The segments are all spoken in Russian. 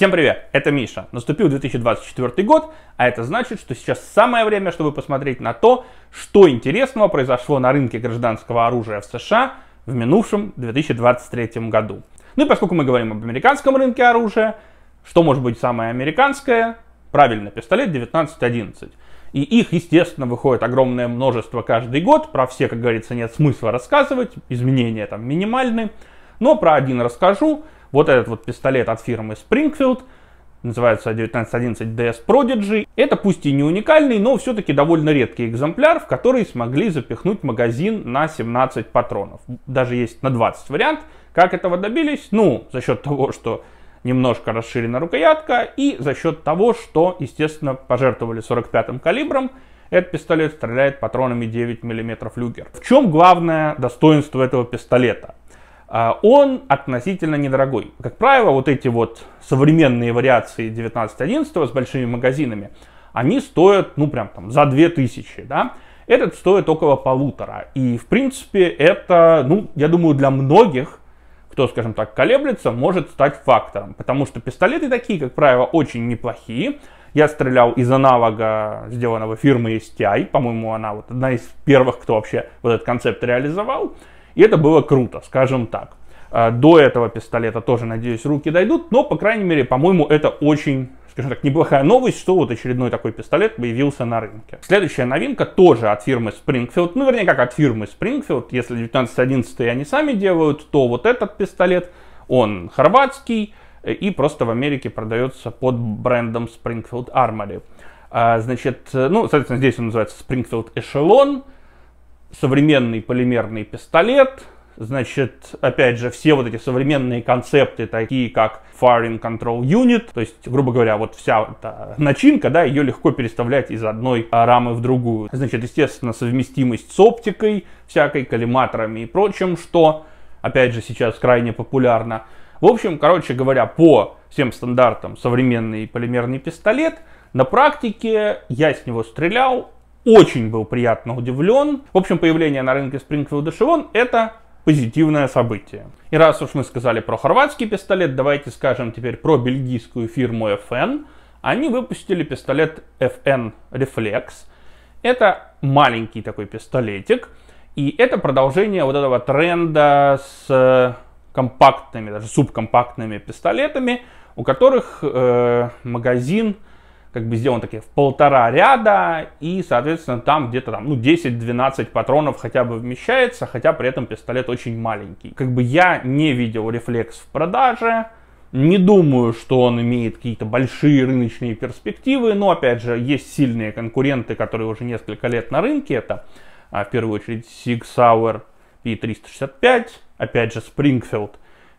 Всем привет, это Миша. Наступил 2024 год, а это значит, что сейчас самое время, чтобы посмотреть на то, что интересного произошло на рынке гражданского оружия в США в минувшем 2023 году. Ну и поскольку мы говорим об американском рынке оружия, что может быть самое американское? Правильно, пистолет 1911. И их, естественно, выходит огромное множество каждый год. Про все, как говорится, нет смысла рассказывать. Изменения там минимальны. Но про один расскажу. Вот этот вот пистолет от фирмы Springfield, называется 1911 DS Prodigy. Это пусть и не уникальный, но все-таки довольно редкий экземпляр, в который смогли запихнуть магазин на 17 патронов. Даже есть на 20 вариант. Как этого добились? Ну, за счет того, что немножко расширена рукоятка и за счет того, что, естественно, пожертвовали 45-м калибром, этот пистолет стреляет патронами 9 мм люгер. В чем главное достоинство этого пистолета? А, он относительно недорогой. Как правило, вот эти вот современные вариации 1911 с большими магазинами, они стоят, ну, прям там за 2000, да. Этот стоит около полутора. И, в принципе, это, ну, я думаю, для многих, кто, скажем так, колеблется, может стать фактором. Потому что пистолеты такие, как правило, очень неплохие. Я стрелял из аналога, сделанного фирмы STI. По-моему, она вот одна из первых, кто вообще вот этот концепт реализовал. И это было круто, скажем так. А, до этого пистолета тоже, надеюсь, руки дойдут, но, по крайней мере, по-моему, это очень скажем так, неплохая новость, что вот очередной такой пистолет появился на рынке. Следующая новинка тоже от фирмы Springfield, ну вернее как от фирмы Springfield, если 1911 они сами делают, то вот этот пистолет, он хорватский и просто в Америке продается под брендом Springfield Armory. А, значит, ну, соответственно, здесь он называется Springfield Echelon, современный полимерный пистолет, Значит, опять же, все вот эти современные концепты, такие как Firing Control Unit, то есть, грубо говоря, вот вся эта начинка, да, ее легко переставлять из одной рамы в другую. Значит, естественно, совместимость с оптикой, всякой коллиматорами и прочим, что, опять же, сейчас крайне популярно. В общем, короче говоря, по всем стандартам современный полимерный пистолет, на практике я с него стрелял, очень был приятно удивлен. В общем, появление на рынке Springfield Echelon — это позитивное событие. И раз уж мы сказали про хорватский пистолет, давайте скажем теперь про бельгийскую фирму FN. Они выпустили пистолет FN Reflex. Это маленький такой пистолетик, и это продолжение вот этого тренда с э, компактными, даже субкомпактными пистолетами, у которых э, магазин — как бы сделан такие в полтора ряда, и, соответственно, там где-то там, ну, 10-12 патронов хотя бы вмещается, хотя при этом пистолет очень маленький. Как бы я не видел рефлекс в продаже, не думаю, что он имеет какие-то большие рыночные перспективы, но, опять же, есть сильные конкуренты, которые уже несколько лет на рынке, это, а, в первую очередь, Sig Sauer P365, опять же, Springfield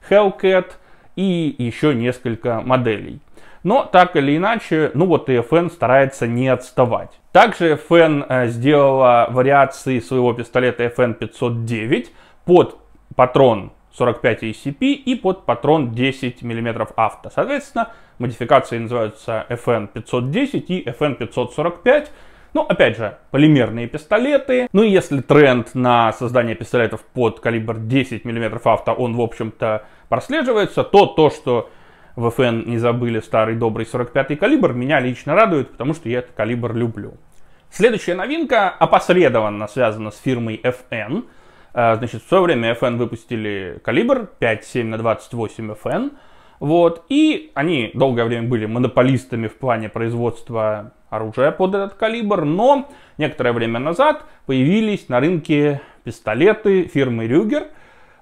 Hellcat и еще несколько моделей. Но так или иначе, ну вот и FN старается не отставать. Также FN э, сделала вариации своего пистолета FN 509 под патрон 45 ACP и под патрон 10 мм авто. Соответственно, модификации называются FN 510 и FN 545. Ну, опять же, полимерные пистолеты. Ну, и если тренд на создание пистолетов под калибр 10 мм авто, он, в общем-то, прослеживается, то то, что в ФН не забыли старый добрый 45-й калибр, меня лично радует, потому что я этот калибр люблю. Следующая новинка опосредованно связана с фирмой FN. А, значит, в свое время FN выпустили калибр 5,7 на 28 FN. Вот, и они долгое время были монополистами в плане производства оружия под этот калибр, но некоторое время назад появились на рынке пистолеты фирмы Рюгер –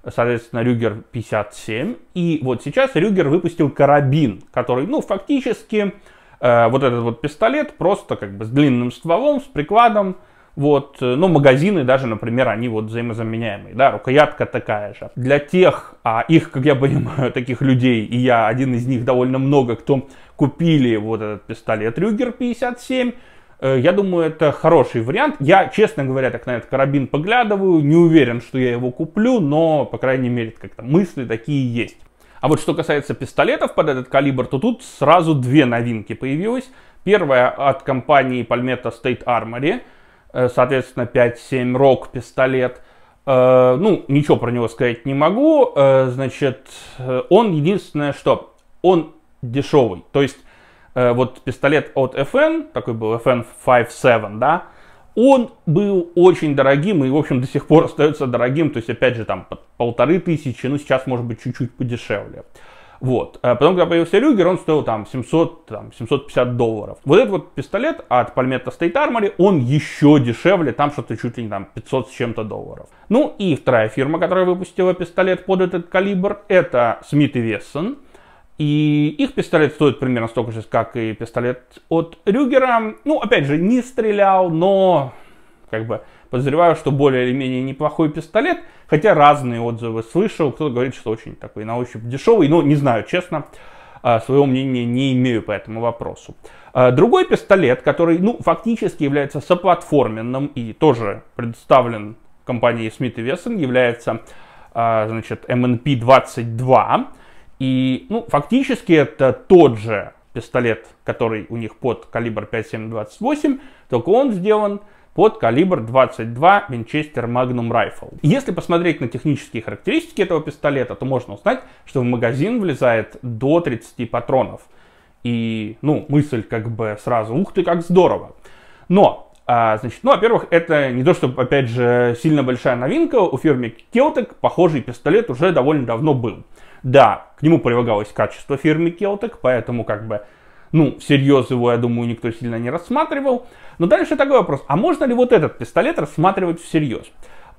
соответственно, Рюгер 57. И вот сейчас Рюгер выпустил карабин, который, ну, фактически, э, вот этот вот пистолет просто как бы с длинным стволом, с прикладом, вот, э, ну, магазины даже, например, они вот взаимозаменяемые, да, рукоятка такая же. Для тех, а их, как я понимаю, таких людей, и я один из них довольно много, кто купили вот этот пистолет Рюгер 57, Э, я думаю, это хороший вариант. Я, честно говоря, так на этот карабин поглядываю, не уверен, что я его куплю, но, по крайней мере, как-то мысли такие есть. А вот что касается пистолетов под этот калибр, то тут сразу две новинки появилось. Первая от компании Palmetto State Armory, э, соответственно, 5.7 Rock пистолет. Э, ну, ничего про него сказать не могу. Значит, он единственное, что он дешевый. То есть Э, вот пистолет от FN, такой был FN 5.7, да, он был очень дорогим и, в общем, до сих пор остается дорогим, то есть, опять же, там, полторы тысячи, ну, сейчас, может быть, чуть-чуть подешевле. Вот. Э, потом, когда появился Люгер, он стоил там 700, там 750 долларов. Вот этот вот пистолет от Palmetto State Armory, он еще дешевле, там что-то чуть ли не там 500 с чем-то долларов. Ну и вторая фирма, которая выпустила пистолет под этот калибр, это Smith Wesson. И их пистолет стоит примерно столько же, как и пистолет от Рюгера. Ну, опять же, не стрелял, но как бы подозреваю, что более или менее неплохой пистолет. Хотя разные отзывы слышал. Кто-то говорит, что очень такой на ощупь дешевый. Но не знаю, честно, а, своего мнения не имею по этому вопросу. А, другой пистолет, который ну, фактически является соплатформенным и тоже представлен компанией Smith Wesson, является а, значит, M&P 22. И, ну, фактически это тот же пистолет, который у них под калибр 5.728, только он сделан под калибр 22 Winchester Magnum Rifle. Если посмотреть на технические характеристики этого пистолета, то можно узнать, что в магазин влезает до 30 патронов. И, ну, мысль как бы сразу, ух ты, как здорово. Но а, значит, ну, во-первых, это не то, чтобы, опять же, сильно большая новинка. У фирмы Келтек похожий пистолет уже довольно давно был. Да, к нему прилагалось качество фирмы Келтек, поэтому как бы, ну, всерьез его, я думаю, никто сильно не рассматривал. Но дальше такой вопрос, а можно ли вот этот пистолет рассматривать всерьез?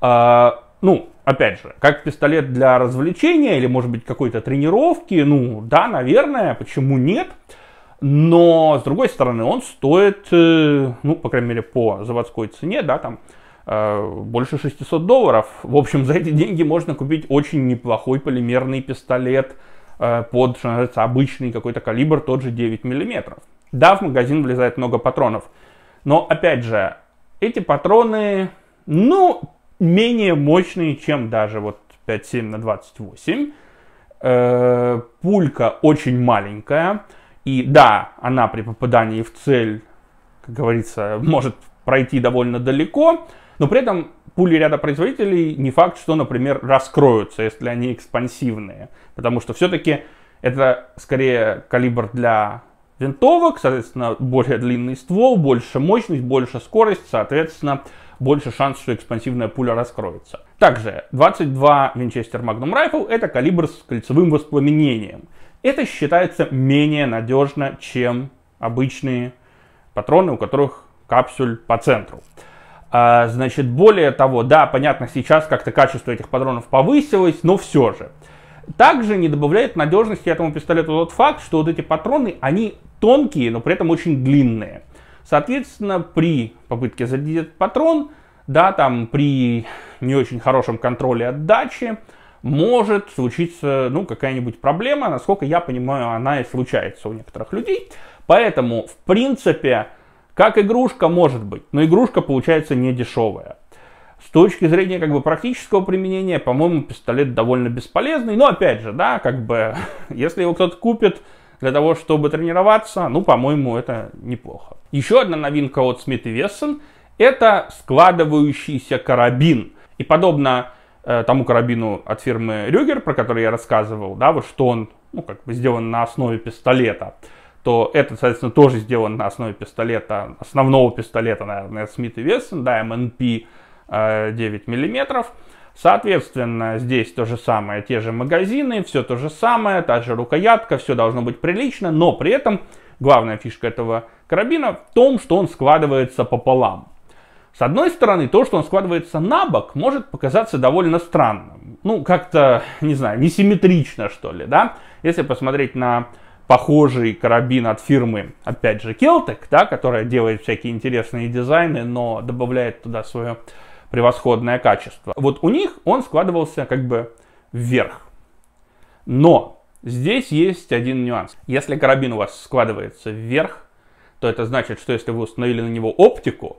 А, ну, опять же, как пистолет для развлечения или, может быть, какой-то тренировки, ну, да, наверное, почему нет? Нет. Но, с другой стороны, он стоит, э, ну, по крайней мере, по заводской цене, да, там, э, больше 600 долларов. В общем, за эти деньги можно купить очень неплохой полимерный пистолет э, под, что называется, обычный какой-то калибр, тот же 9 мм. Да, в магазин влезает много патронов. Но, опять же, эти патроны, ну, менее мощные, чем даже вот 5,7 на 28. Пулька очень маленькая. И да, она при попадании в цель, как говорится, может пройти довольно далеко, но при этом пули ряда производителей не факт, что, например, раскроются, если они экспансивные. Потому что все-таки это скорее калибр для винтовок, соответственно, более длинный ствол, больше мощность, больше скорость, соответственно, больше шанс, что экспансивная пуля раскроется. Также 22 Винчестер Magnum Rifle это калибр с кольцевым воспламенением. Это считается менее надежно, чем обычные патроны, у которых капсюль по центру. А, значит, более того, да, понятно, сейчас как-то качество этих патронов повысилось, но все же. Также не добавляет надежности этому пистолету тот факт, что вот эти патроны, они тонкие, но при этом очень длинные. Соответственно, при попытке задеть патрон, да, там при не очень хорошем контроле отдачи, может случиться ну, какая-нибудь проблема. Насколько я понимаю, она и случается у некоторых людей. Поэтому, в принципе, как игрушка может быть, но игрушка получается не дешевая. С точки зрения как бы практического применения, по-моему, пистолет довольно бесполезный. Но опять же, да, как бы, если его кто-то купит для того, чтобы тренироваться, ну, по-моему, это неплохо. Еще одна новинка от Smith Wesson – это складывающийся карабин. И подобно Э, тому карабину от фирмы Рюгер, про который я рассказывал, да, вот что он, ну, как бы сделан на основе пистолета, то этот, соответственно, тоже сделан на основе пистолета, основного пистолета, наверное, Смит и Вессон, да, МНП 9 мм. Соответственно, здесь то же самое, те же магазины, все то же самое, та же рукоятка, все должно быть прилично, но при этом главная фишка этого карабина в том, что он складывается пополам. С одной стороны, то, что он складывается на бок, может показаться довольно странным. Ну, как-то, не знаю, несимметрично, что ли, да? Если посмотреть на похожий карабин от фирмы, опять же, Келтек, да, которая делает всякие интересные дизайны, но добавляет туда свое превосходное качество. Вот у них он складывался как бы вверх. Но здесь есть один нюанс. Если карабин у вас складывается вверх, то это значит, что если вы установили на него оптику,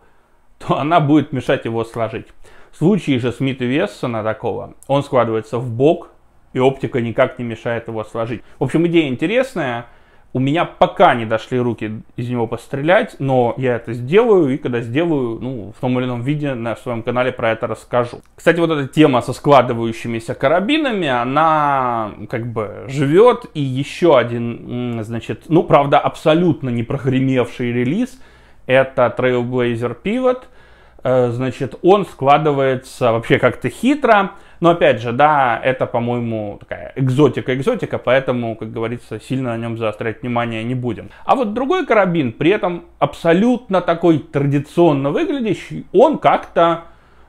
то она будет мешать его сложить. В случае же Смита Вессона такого, он складывается в бок, и оптика никак не мешает его сложить. В общем, идея интересная. У меня пока не дошли руки из него пострелять, но я это сделаю, и когда сделаю, ну, в том или ином виде на своем канале про это расскажу. Кстати, вот эта тема со складывающимися карабинами, она как бы живет, и еще один, значит, ну, правда, абсолютно не прогремевший релиз — это Trailblazer Pivot. Э, значит, он складывается вообще как-то хитро. Но опять же, да, это, по-моему, такая экзотика-экзотика, поэтому, как говорится, сильно на нем заострять внимание не будем. А вот другой карабин, при этом абсолютно такой традиционно выглядящий, он как-то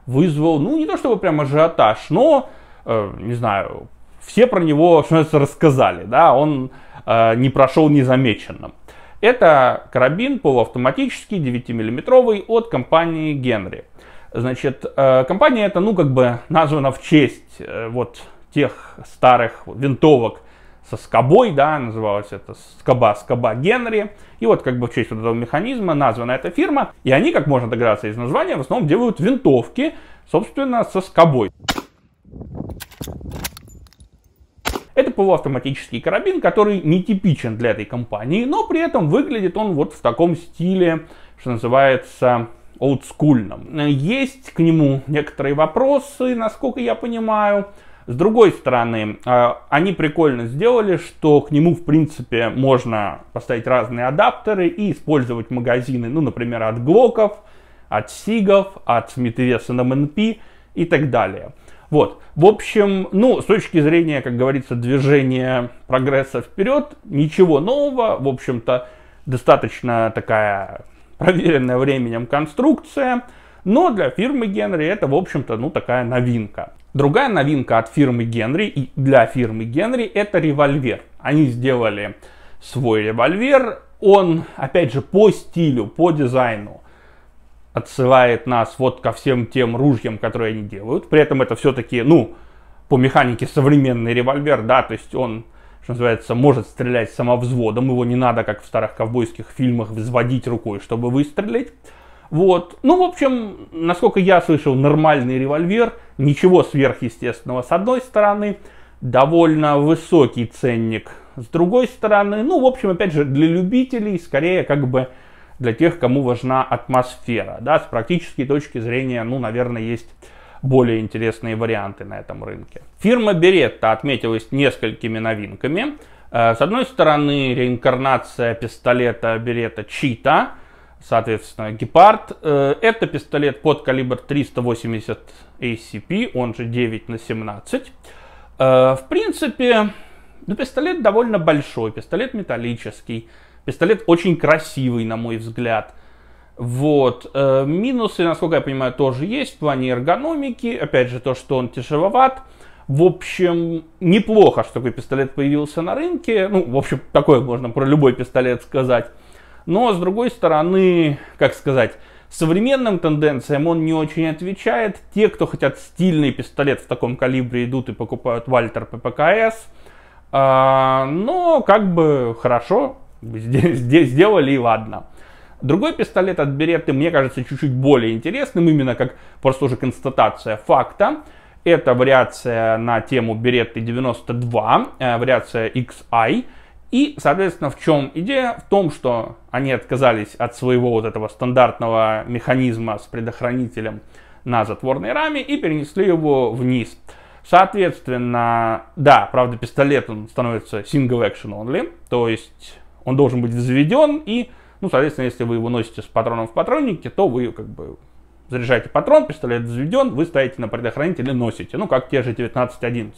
вызвал, ну, не то чтобы прям ажиотаж, но, э, не знаю, все про него, что рассказали, да, он э, не прошел незамеченным. Это карабин полуавтоматический, 9-миллиметровый от компании Генри. Значит, э, компания эта, ну, как бы названа в честь э, вот тех старых винтовок со скобой, да, называлась это скоба, скоба Генри. И вот как бы в честь вот этого механизма названа эта фирма. И они, как можно догадаться из названия, в основном делают винтовки, собственно, со скобой. полуавтоматический карабин, который нетипичен для этой компании, но при этом выглядит он вот в таком стиле, что называется, олдскульном. Есть к нему некоторые вопросы, насколько я понимаю. С другой стороны, а, они прикольно сделали, что к нему, в принципе, можно поставить разные адаптеры и использовать магазины, ну, например, от Глоков, от Сигов, от Смитвессона МНП и так далее. Вот. В общем, ну, с точки зрения, как говорится, движения прогресса вперед, ничего нового. В общем-то, достаточно такая проверенная временем конструкция. Но для фирмы Генри это, в общем-то, ну, такая новинка. Другая новинка от фирмы Генри и для фирмы Генри это револьвер. Они сделали свой револьвер. Он, опять же, по стилю, по дизайну отсылает нас вот ко всем тем ружьям, которые они делают. При этом это все-таки, ну, по механике современный револьвер, да, то есть он, что называется, может стрелять самовзводом, его не надо, как в старых ковбойских фильмах, взводить рукой, чтобы выстрелить. Вот. Ну, в общем, насколько я слышал, нормальный револьвер, ничего сверхъестественного с одной стороны, довольно высокий ценник с другой стороны. Ну, в общем, опять же, для любителей, скорее, как бы для тех, кому важна атмосфера. Да, с практической точки зрения, ну, наверное, есть более интересные варианты на этом рынке. Фирма Беретта отметилась несколькими новинками. Э, с одной стороны, реинкарнация пистолета Беретта Чита, соответственно, Гепард. Э, это пистолет под калибр 380 ACP, он же 9 на 17. Э, в принципе, ну, пистолет довольно большой, пистолет металлический. Пистолет очень красивый, на мой взгляд. Вот. Э, минусы, насколько я понимаю, тоже есть в плане эргономики. Опять же, то, что он тяжеловат. В общем, неплохо, что такой пистолет появился на рынке. Ну, в общем, такое можно про любой пистолет сказать. Но, с другой стороны, как сказать, современным тенденциям он не очень отвечает. Те, кто хотят стильный пистолет в таком калибре, идут и покупают Вальтер ППКС. А, но, как бы, хорошо, Сделали и ладно. Другой пистолет от Беретты, мне кажется, чуть-чуть более интересным, именно как просто уже констатация факта. Это вариация на тему Беретты 92, э, вариация XI. И, соответственно, в чем идея? В том, что они отказались от своего вот этого стандартного механизма с предохранителем на затворной раме и перенесли его вниз. Соответственно, да, правда, пистолет он становится single action only, то есть он должен быть заведен, и, ну, соответственно, если вы его носите с патроном в патроннике, то вы как бы заряжаете патрон, пистолет заведен, вы ставите на предохранитель и носите. Ну, как те же 1911.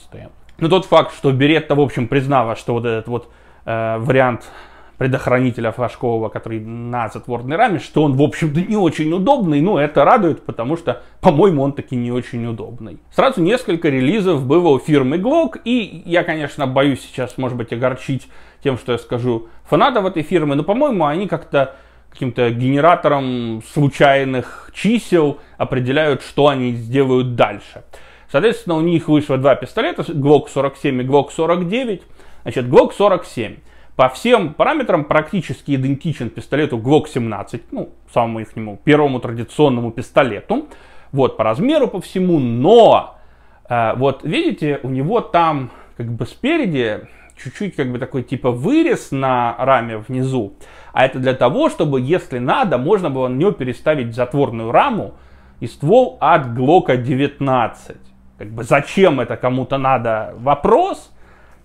Но тот факт, что Беретта, в общем, признала, что вот этот вот э, вариант предохранителя флажкового, который на затворной раме, что он, в общем-то, не очень удобный, но это радует, потому что, по-моему, он таки не очень удобный. Сразу несколько релизов было у фирмы Glock, и я, конечно, боюсь сейчас, может быть, огорчить тем, что я скажу фанатов этой фирмы, но, по-моему, они как-то каким-то генератором случайных чисел определяют, что они сделают дальше. Соответственно, у них вышло два пистолета, Glock 47 и Glock 49. Значит, Glock 47 по всем параметрам практически идентичен пистолету Glock 17, ну, самому их нему первому традиционному пистолету, вот, по размеру, по всему, но, э, вот, видите, у него там, как бы, спереди чуть-чуть, как бы, такой, типа, вырез на раме внизу, а это для того, чтобы, если надо, можно было на него переставить затворную раму и ствол от Глока 19. Как бы, зачем это кому-то надо, вопрос,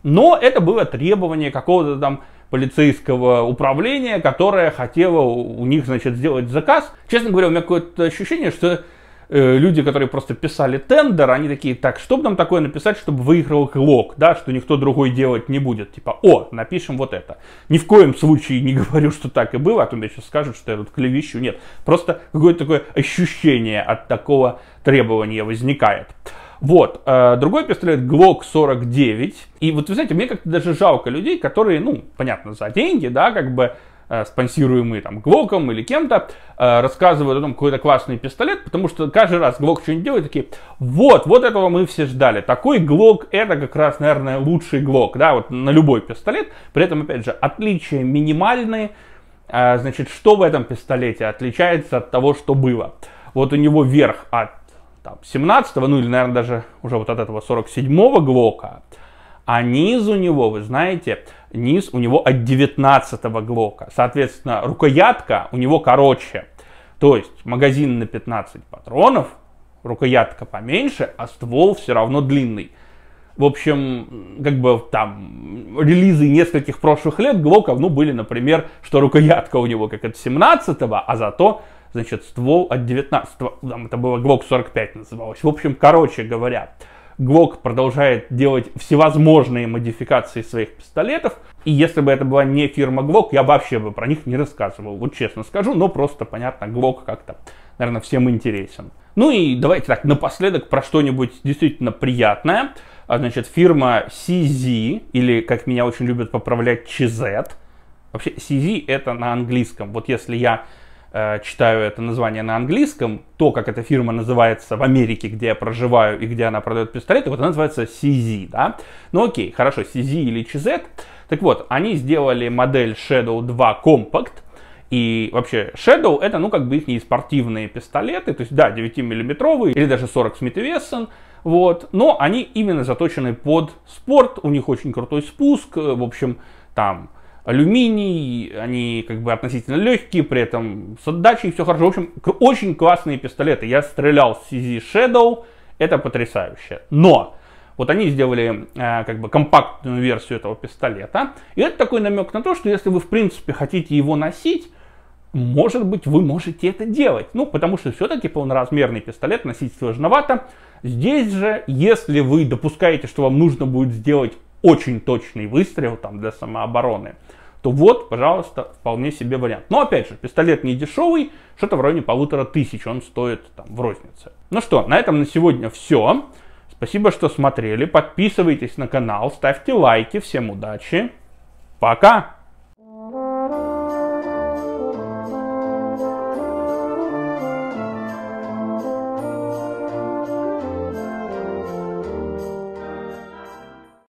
но это было требование какого-то там полицейского управления, которое хотело у них, значит, сделать заказ. Честно говоря, у меня какое-то ощущение, что э, люди, которые просто писали тендер, они такие, так, что бы нам такое написать, чтобы выиграл Клок, да, что никто другой делать не будет. Типа, о, напишем вот это. Ни в коем случае не говорю, что так и было, а то мне сейчас скажут, что я тут клевещу. Нет, просто какое-то такое ощущение от такого требования возникает. Вот. Э, другой пистолет Glock 49. И вот, вы знаете, мне как-то даже жалко людей, которые, ну, понятно, за деньги, да, как бы э, спонсируемые там Глоком или кем-то, э, рассказывают о том, какой-то классный пистолет, потому что каждый раз Глок что-нибудь делает, такие, вот, вот этого мы все ждали. Такой Глок, это как раз, наверное, лучший Глок, да, вот на любой пистолет. При этом, опять же, отличия минимальные, значит, что в этом пистолете отличается от того, что было. Вот у него верх от там, 17-го, ну или, наверное, даже уже вот от этого 47-го Глока, а низ у него, вы знаете, низ у него от 19-го Глока. Соответственно, рукоятка у него короче. То есть магазин на 15 патронов, рукоятка поменьше, а ствол все равно длинный. В общем, как бы там релизы нескольких прошлых лет Глоков, ну, были, например, что рукоятка у него как от 17-го, а зато значит, ствол от 19, там это было Glock 45 называлось. В общем, короче говоря, Glock продолжает делать всевозможные модификации своих пистолетов. И если бы это была не фирма Glock, я вообще бы про них не рассказывал. Вот честно скажу, но просто, понятно, Glock как-то, наверное, всем интересен. Ну и давайте так, напоследок про что-нибудь действительно приятное. А, значит, фирма CZ, или, как меня очень любят поправлять, CZ. Вообще, CZ это на английском. Вот если я э, читаю это название на английском, то, как эта фирма называется в Америке, где я проживаю и где она продает пистолеты, вот она называется CZ, да? Ну окей, хорошо, CZ или CZ. Так вот, они сделали модель Shadow 2 Compact, и вообще Shadow это, ну, как бы их спортивные пистолеты, то есть, да, 9-миллиметровые или даже 40 Смит и Вессон, вот, но они именно заточены под спорт, у них очень крутой спуск, э, в общем, там алюминий, они как бы относительно легкие, при этом с отдачей все хорошо. В общем, очень классные пистолеты. Я стрелял с CZ Shadow, это потрясающе. Но вот они сделали э, как бы компактную версию этого пистолета. И это такой намек на то, что если вы в принципе хотите его носить, может быть, вы можете это делать. Ну, потому что все-таки полноразмерный пистолет носить сложновато. Здесь же, если вы допускаете, что вам нужно будет сделать очень точный выстрел там для самообороны, то вот, пожалуйста, вполне себе вариант. Но опять же, пистолет не дешевый, что-то в районе полутора тысяч он стоит там в рознице. Ну что, на этом на сегодня все. Спасибо, что смотрели. Подписывайтесь на канал, ставьте лайки. Всем удачи. Пока!